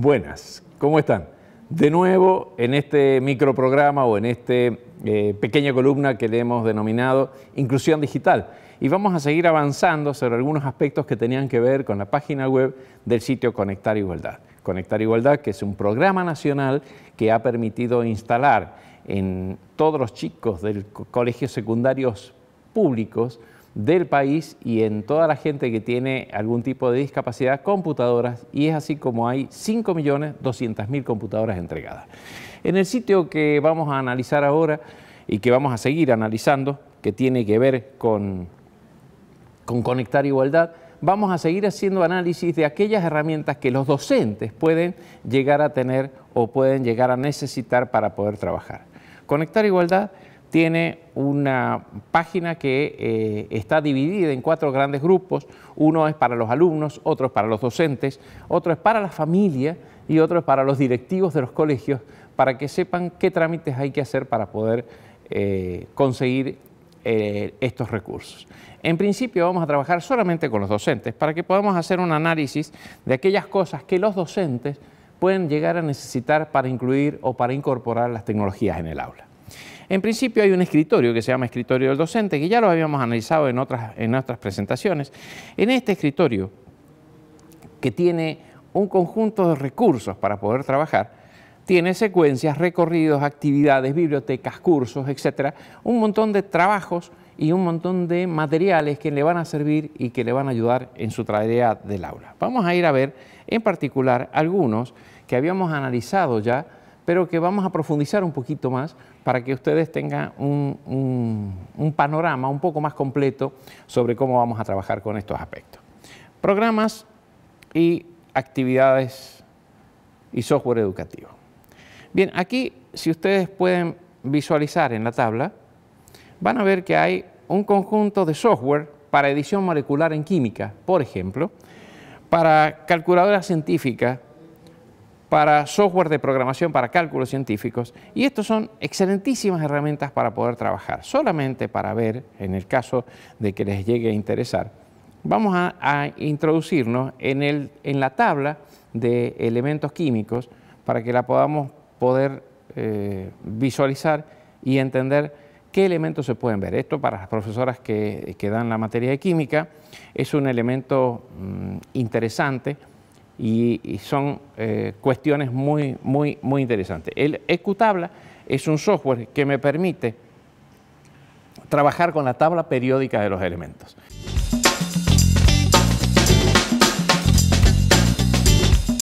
Buenas, ¿cómo están? De nuevo, en este microprograma o en esta eh, pequeña columna que le hemos denominado Inclusión Digital. Y vamos a seguir avanzando sobre algunos aspectos que tenían que ver con la página web del sitio Conectar Igualdad. Conectar Igualdad, que es un programa nacional que ha permitido instalar en todos los chicos del colegio secundarios públicos del país y en toda la gente que tiene algún tipo de discapacidad, computadoras, y es así como hay 5.200.000 computadoras entregadas. En el sitio que vamos a analizar ahora y que vamos a seguir analizando, que tiene que ver con, con conectar igualdad, vamos a seguir haciendo análisis de aquellas herramientas que los docentes pueden llegar a tener o pueden llegar a necesitar para poder trabajar. Conectar igualdad tiene una página que eh, está dividida en cuatro grandes grupos. Uno es para los alumnos, otro es para los docentes, otro es para la familia y otro es para los directivos de los colegios, para que sepan qué trámites hay que hacer para poder eh, conseguir eh, estos recursos. En principio vamos a trabajar solamente con los docentes para que podamos hacer un análisis de aquellas cosas que los docentes pueden llegar a necesitar para incluir o para incorporar las tecnologías en el aula. En principio hay un escritorio que se llama escritorio del docente, que ya lo habíamos analizado en otras, en presentaciones. En este escritorio, que tiene un conjunto de recursos para poder trabajar, tiene secuencias, recorridos, actividades, bibliotecas, cursos, etc. un montón de trabajos y un montón de materiales que le van a servir y que le van a ayudar en su tarea del aula. Vamos a ir a ver en particular algunos que habíamos analizado ya, pero que vamos a profundizar un poquito más para que ustedes tengan un, panorama un poco más completo sobre cómo vamos a trabajar con estos aspectos. Programas y actividades y software educativo. Bien, aquí si ustedes pueden visualizar en la tabla, van a ver que hay un conjunto de software para edición molecular en química, por ejemplo, para calculadora científica, para software de programación, para cálculos científicos, y estos son excelentísimas herramientas para poder trabajar. Solamente para ver, en el caso de que les llegue a interesar, vamos a, introducirnos en, el, en, la tabla de elementos químicos para que la podamos poder eh, visualizar y entender qué elementos se pueden ver. Esto para las profesoras que, que dan la materia de química es un elemento mm, interesante y, son eh, cuestiones muy, muy, muy interesantes. El EQTabla es un software que me permite trabajar con la tabla periódica de los elementos.